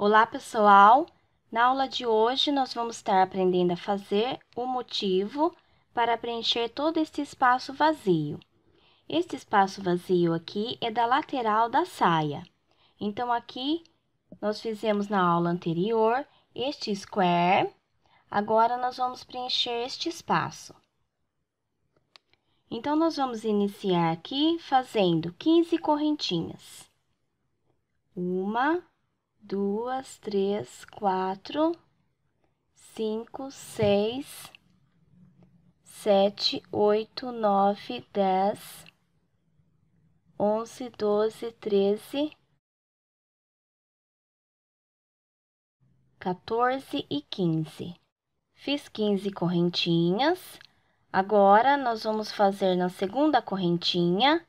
Olá pessoal! Na aula de hoje nós vamos estar aprendendo a fazer o motivo para preencher todo este espaço vazio. Este espaço vazio aqui é da lateral da saia. Então, aqui nós fizemos na aula anterior este square. Agora, nós vamos preencher este espaço. Então, nós vamos iniciar aqui fazendo 15 correntinhas. Uma, duas, três, quatro, cinco, seis, sete, oito, nove, dez, onze, doze, treze, quatorze e quinze. Fiz quinze correntinhas. Agora, nós vamos fazer na segunda correntinha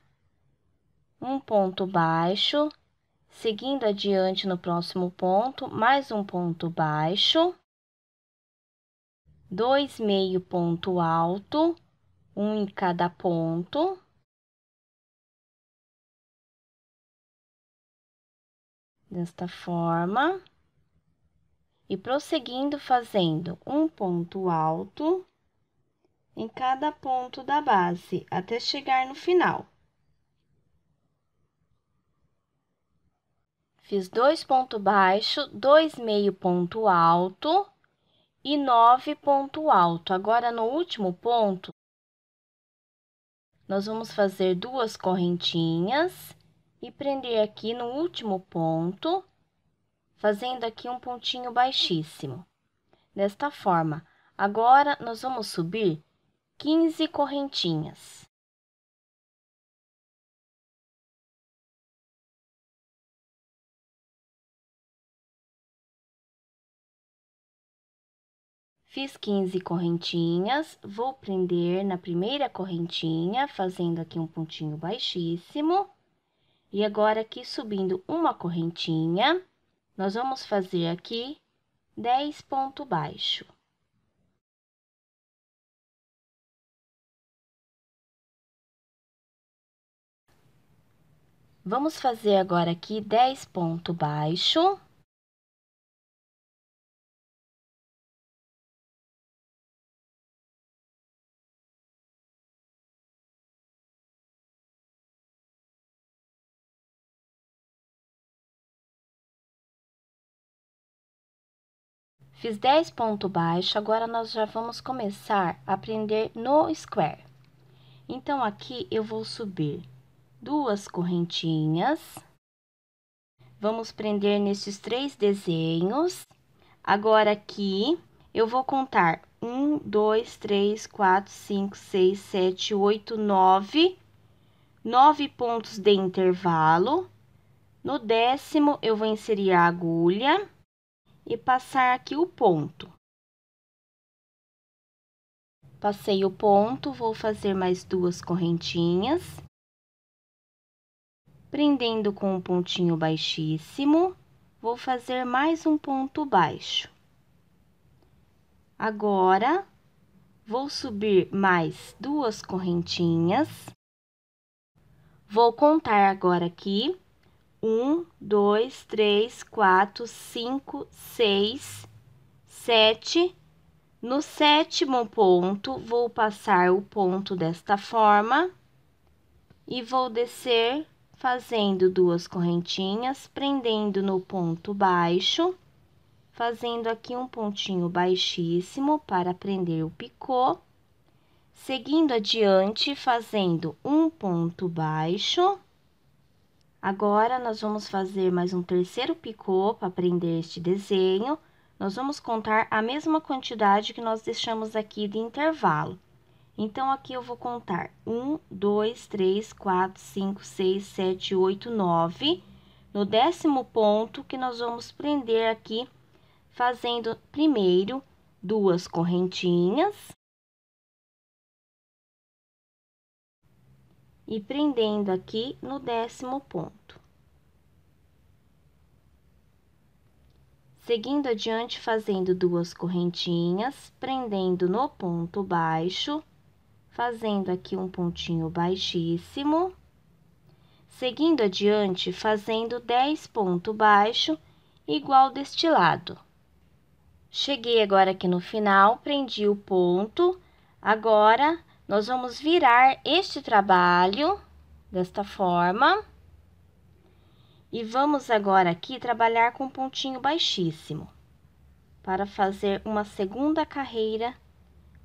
um ponto baixo, Seguindo adiante no próximo ponto, mais um ponto baixo, dois meio ponto alto, um em cada ponto. Desta forma. E prosseguindo fazendo um ponto alto em cada ponto da base até chegar no final. Fiz dois ponto baixo, dois meio ponto alto e nove ponto alto. Agora, no último ponto, nós vamos fazer duas correntinhas e prender aqui no último ponto, fazendo aqui um pontinho baixíssimo. Desta forma, agora nós vamos subir 15 correntinhas. Fiz 15 correntinhas, vou prender na primeira correntinha, fazendo aqui um pontinho baixíssimo. E agora, aqui subindo uma correntinha, nós vamos fazer aqui 10 ponto baixo. Vamos fazer agora aqui 10 ponto baixo. Fiz 10 pontos baixos, agora nós já vamos começar a prender no square. Então, aqui eu vou subir duas correntinhas. Vamos prender nesses três desenhos. Agora, aqui, eu vou contar 1, 2, 3, 4, 5, 6, 7, 8, 9. 9 pontos de intervalo. No décimo, eu vou inserir a agulha e passar aqui o ponto. Passei o ponto, vou fazer mais duas correntinhas. Prendendo com um pontinho baixíssimo, vou fazer mais um ponto baixo. Agora, vou subir mais duas correntinhas. Vou contar agora aqui um, dois, três, quatro, cinco, seis, sete. No sétimo ponto, vou passar o ponto desta forma e vou descer fazendo duas correntinhas, prendendo no ponto baixo, fazendo aqui um pontinho baixíssimo para prender o picô, seguindo adiante, fazendo um ponto baixo Agora, nós vamos fazer mais um terceiro picô para prender este desenho. Nós vamos contar a mesma quantidade que nós deixamos aqui de intervalo. Então, aqui eu vou contar 1, 2, 3, 4, 5, 6, 7, 8, 9. No décimo ponto, que nós vamos prender aqui, fazendo primeiro duas correntinhas. e prendendo aqui no décimo ponto. Seguindo adiante, fazendo duas correntinhas, prendendo no ponto baixo, fazendo aqui um pontinho baixíssimo. Seguindo adiante, fazendo 10 ponto baixo, igual deste lado. Cheguei agora aqui no final, prendi o ponto, agora nós vamos virar este trabalho desta forma. E vamos agora aqui trabalhar com pontinho baixíssimo. Para fazer uma segunda carreira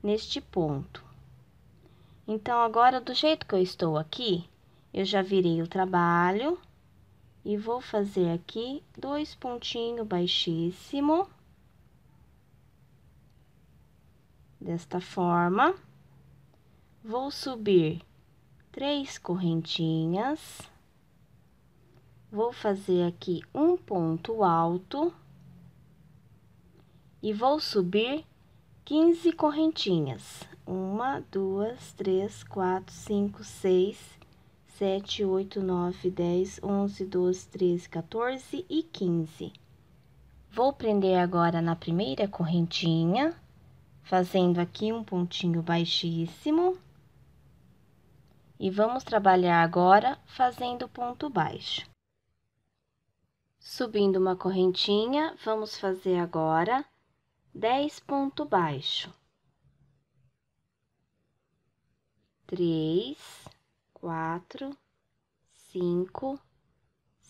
neste ponto. Então, agora, do jeito que eu estou aqui, eu já virei o trabalho e vou fazer aqui dois pontinho baixíssimo desta forma vou subir três correntinhas, vou fazer aqui um ponto alto e vou subir 15 correntinhas. Uma, duas, três, quatro, cinco, seis, sete, oito, nove, dez, onze, doze, treze, 14 e 15. Vou prender agora na primeira correntinha, fazendo aqui um pontinho baixíssimo e vamos trabalhar agora fazendo ponto baixo. Subindo uma correntinha, vamos fazer agora 10 ponto baixo. 3, 4, 5,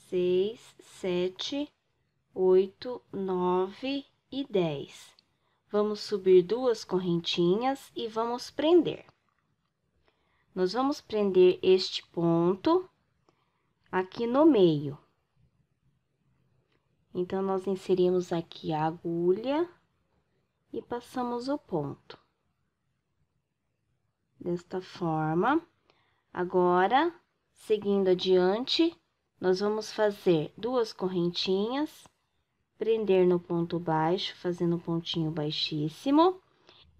6, 7, 8, 9 e 10. Vamos subir duas correntinhas e vamos prender. Nós vamos prender este ponto aqui no meio. Então, nós inserimos aqui a agulha e passamos o ponto. Desta forma. Agora, seguindo adiante, nós vamos fazer duas correntinhas, prender no ponto baixo, fazendo um pontinho baixíssimo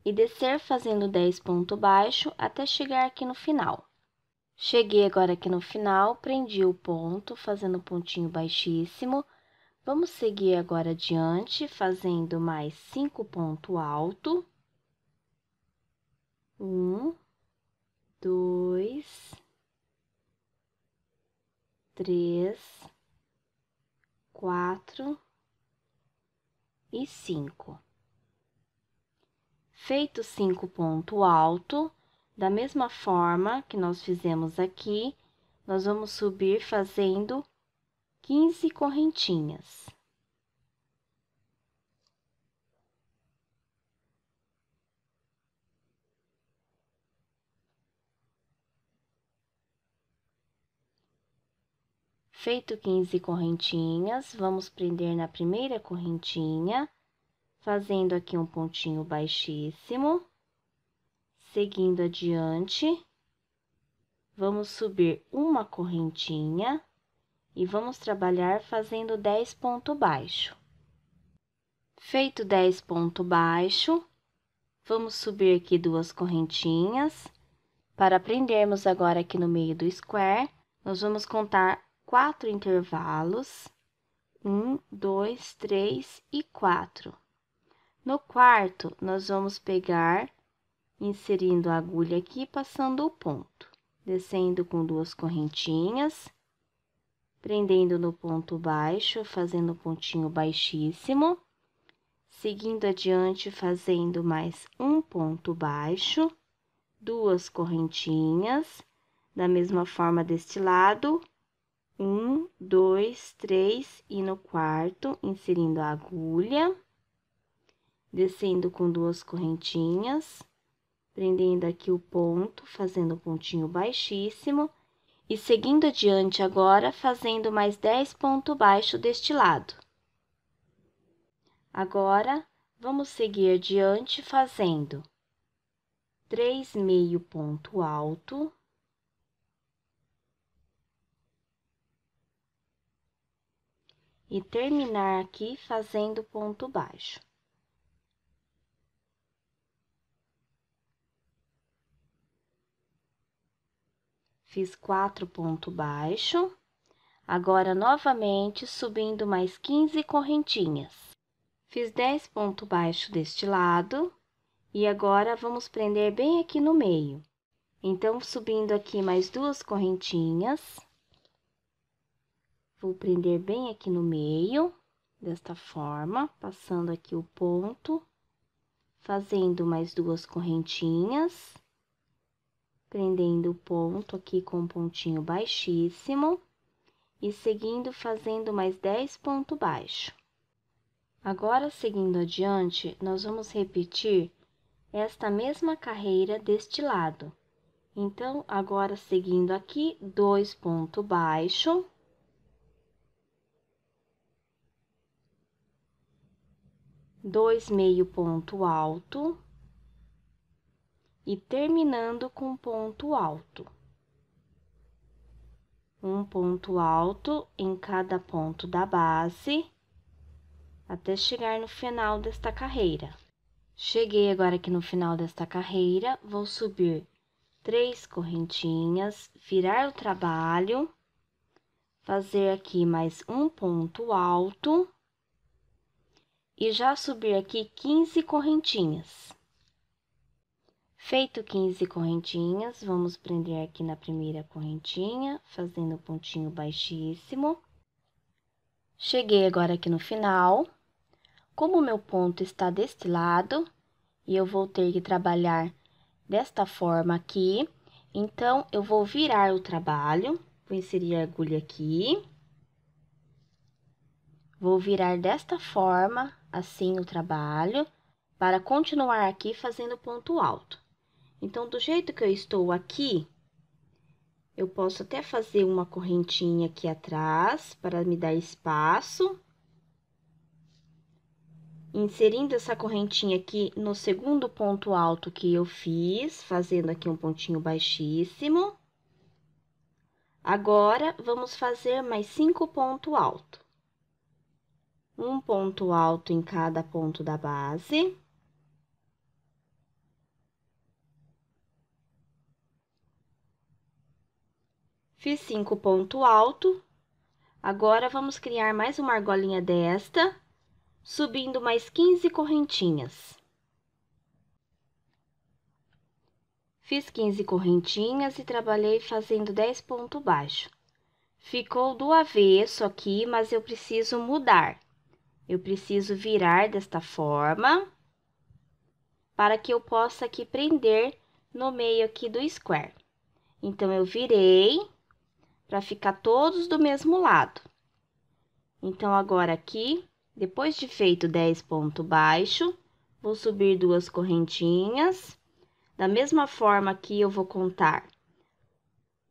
e descer fazendo 10 ponto baixo até chegar aqui no final. Cheguei agora aqui no final, prendi o ponto fazendo pontinho baixíssimo. Vamos seguir agora adiante fazendo mais 5 ponto alto. 1, 2, 3, 4 e 5. Feito 5 ponto alto, da mesma forma que nós fizemos aqui, nós vamos subir fazendo 15 correntinhas. Feito 15 correntinhas, vamos prender na primeira correntinha fazendo aqui um pontinho baixíssimo, seguindo adiante, vamos subir uma correntinha e vamos trabalhar fazendo 10 ponto baixo. Feito 10 ponto baixo, vamos subir aqui duas correntinhas. Para prendermos agora aqui no meio do square, nós vamos contar quatro intervalos. Um, dois, três e quatro. No quarto, nós vamos pegar, inserindo a agulha aqui, passando o ponto, descendo com duas correntinhas, prendendo no ponto baixo, fazendo um pontinho baixíssimo, seguindo adiante, fazendo mais um ponto baixo, duas correntinhas, da mesma forma deste lado, um, dois, três, e no quarto, inserindo a agulha, descendo com duas correntinhas, prendendo aqui o ponto, fazendo um pontinho baixíssimo e seguindo adiante agora, fazendo mais 10 pontos baixos deste lado. Agora, vamos seguir adiante fazendo 3 meio ponto alto, e terminar aqui fazendo ponto baixo. Fiz quatro ponto baixo. Agora, novamente, subindo mais 15 correntinhas. Fiz 10 ponto baixo deste lado. E agora, vamos prender bem aqui no meio. Então, subindo aqui mais duas correntinhas. Vou prender bem aqui no meio, desta forma, passando aqui o ponto. Fazendo mais duas correntinhas prendendo o ponto aqui com um pontinho baixíssimo e seguindo fazendo mais 10 ponto baixo. Agora, seguindo adiante, nós vamos repetir esta mesma carreira deste lado. Então, agora seguindo aqui, dois ponto baixo. Dois meio ponto alto e terminando com ponto alto. Um ponto alto em cada ponto da base até chegar no final desta carreira. Cheguei agora aqui no final desta carreira, vou subir três correntinhas, virar o trabalho, fazer aqui mais um ponto alto e já subir aqui 15 correntinhas. Feito 15 correntinhas, vamos prender aqui na primeira correntinha, fazendo um pontinho baixíssimo. Cheguei agora aqui no final. Como o meu ponto está deste lado, e eu vou ter que trabalhar desta forma aqui, então, eu vou virar o trabalho, vou inserir a agulha aqui. Vou virar desta forma, assim, o trabalho, para continuar aqui fazendo ponto alto. Então, do jeito que eu estou aqui, eu posso até fazer uma correntinha aqui atrás para me dar espaço. Inserindo essa correntinha aqui no segundo ponto alto que eu fiz, fazendo aqui um pontinho baixíssimo. Agora, vamos fazer mais cinco ponto alto. Um ponto alto em cada ponto da base. Fiz cinco ponto alto. Agora, vamos criar mais uma argolinha desta, subindo mais 15 correntinhas. Fiz 15 correntinhas e trabalhei fazendo 10 ponto baixo. Ficou do avesso aqui, mas eu preciso mudar. Eu preciso virar desta forma, para que eu possa aqui prender no meio aqui do square. Então, eu virei para ficar todos do mesmo lado. Então, agora aqui, depois de feito 10 ponto baixo, vou subir duas correntinhas. Da mesma forma aqui eu vou contar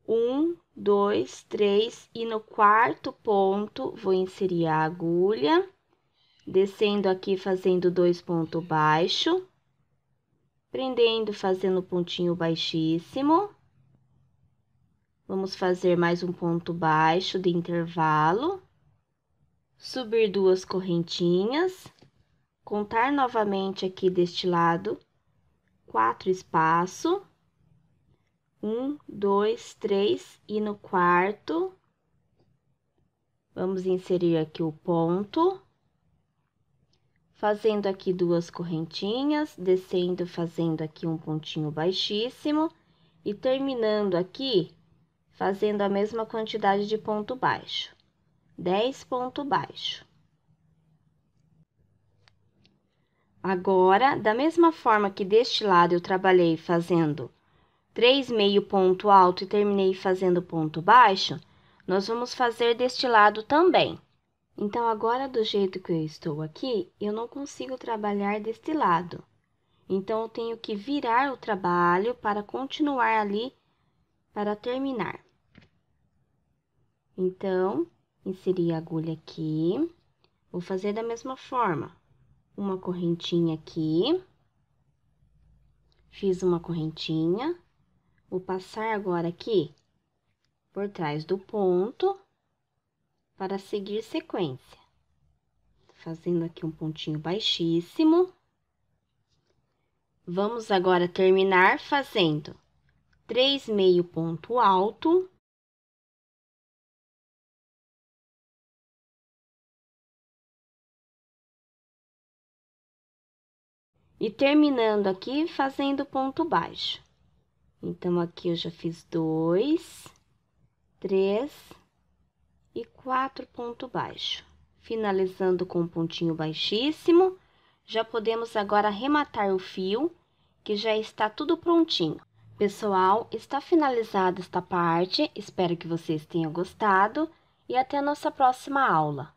um, dois, três, e no quarto ponto vou inserir a agulha, descendo aqui fazendo dois ponto baixo, prendendo fazendo pontinho baixíssimo. Vamos fazer mais um ponto baixo de intervalo, subir duas correntinhas, contar novamente aqui deste lado, quatro espaço, um, dois, três, e no quarto, vamos inserir aqui o ponto, fazendo aqui duas correntinhas, descendo, fazendo aqui um pontinho baixíssimo, e terminando aqui fazendo a mesma quantidade de ponto baixo. 10 ponto baixo. Agora, da mesma forma que deste lado eu trabalhei fazendo 3 meio ponto alto e terminei fazendo ponto baixo, nós vamos fazer deste lado também. Então, agora, do jeito que eu estou aqui, eu não consigo trabalhar deste lado. Então, eu tenho que virar o trabalho para continuar ali, para terminar. Então, inseri a agulha aqui. Vou fazer da mesma forma. Uma correntinha aqui. Fiz uma correntinha. Vou passar agora aqui por trás do ponto para seguir sequência. Fazendo aqui um pontinho baixíssimo. Vamos agora terminar fazendo três meio ponto alto E terminando aqui, fazendo ponto baixo. Então, aqui eu já fiz dois, três e quatro ponto baixo. Finalizando com um pontinho baixíssimo, já podemos agora arrematar o fio, que já está tudo prontinho. Pessoal, está finalizada esta parte, espero que vocês tenham gostado e até a nossa próxima aula.